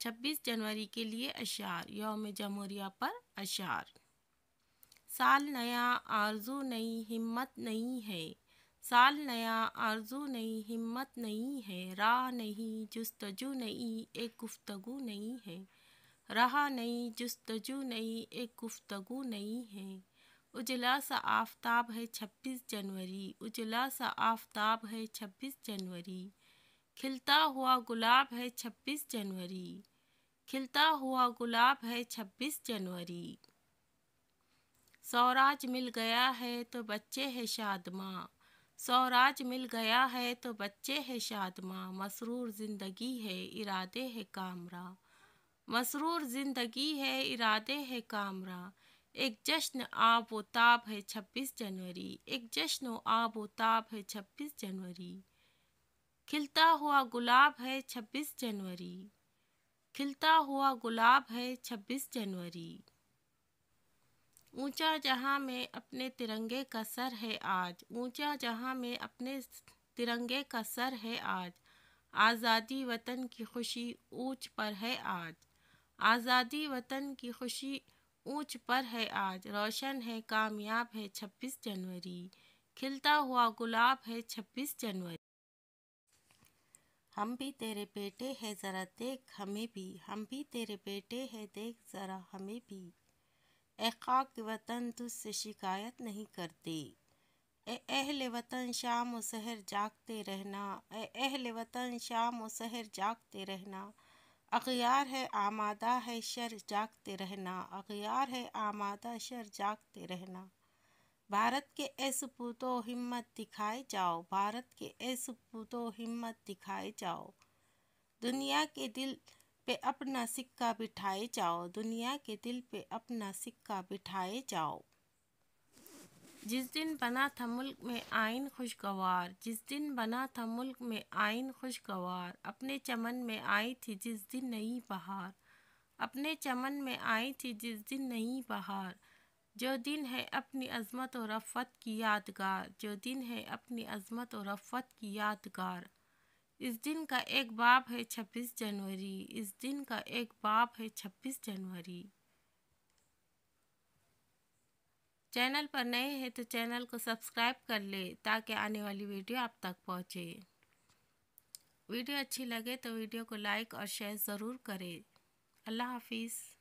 26 जनवरी के लिए अशार योम जमहूरिया पर अशार साल नया आरजू नई हिम्मत नहीं है साल नया आरजू नई हिम्मत नहीं है राह नहीं जस्तजु नई एक गुफ्तगु नहीं है रहा नहीं जस्तजु नई एक गुफ्तगु नहीं है उजला सा आफताब है 26 जनवरी उजला सा आफताब है 26 जनवरी खिलता हुआ गुलाब है छब्बीस जनवरी खिलता हुआ गुलाब है छब्बीस जनवरी सौराज मिल गया है तो बच्चे है शादमा सौराज मिल गया है तो बच्चे है शादमा मसरूर ज़िंदगी है इरादे है कामरा मसरूर ज़िंदगी है इरादे है कामरा एक जश्न आब ताब है छब्बीस जनवरी एक जश्न आब ताब है छब्बीस जनवरी खिलता हुआ गुलाब है 26 जनवरी खिलता हुआ गुलाब है 26 जनवरी ऊंचा जहां में अपने तिरंगे का सर है आज ऊंचा जहां में अपने तिरंगे का सर है आज आज़ादी वतन की खुशी ऊंच पर है आज आज़ादी वतन की खुशी ऊंच पर है आज रोशन है कामयाब है 26 जनवरी खिलता हुआ गुलाब है 26 जनवरी हम भी तेरे बेटे हैं ज़रा देख हमें भी हम भी तेरे बेटे हैं देख ज़रा हमें भी ए खाक वतन तुझसे शिकायत नहीं करते ए अहल वतन शाम व सहर जागते रहना ए अहल वतन शाम व सहर जागते रहना अखियार है आमादा है शर जागते रहना अखियार है आमादा शर जागते रहना भारत के ऐसे पुतो हिम्मत दिखाए जाओ भारत के ऐसे पुतो हिम्मत दिखाए जाओ दुनिया के दिल पे अपना सिक्का बिठाए जाओ दुनिया के दिल पे अपना सिक्का बिठाए जाओ जिस दिन बना था मुल्क में आइन खुशगवार जिस दिन बना था मुल्क में आइन खुशगवार अपने चमन में आई थी जिस दिन नई बहार अपने चमन में आई थी जिस दिन नई बहार जो दिन है अपनी अजमत और रफ़त की यादगार जो दिन है अपनी अजमत और रफ़त की यादगार इस दिन का एक बाब है छब्बीस जनवरी इस दिन का एक बाब है छब्बीस जनवरी चैनल पर नए हैं तो चैनल को सब्सक्राइब कर ले ताकि आने वाली वीडियो आप तक पहुँचे वीडियो अच्छी लगे तो वीडियो को लाइक और शेयर ज़रूर करें अल्लाह हाफिज़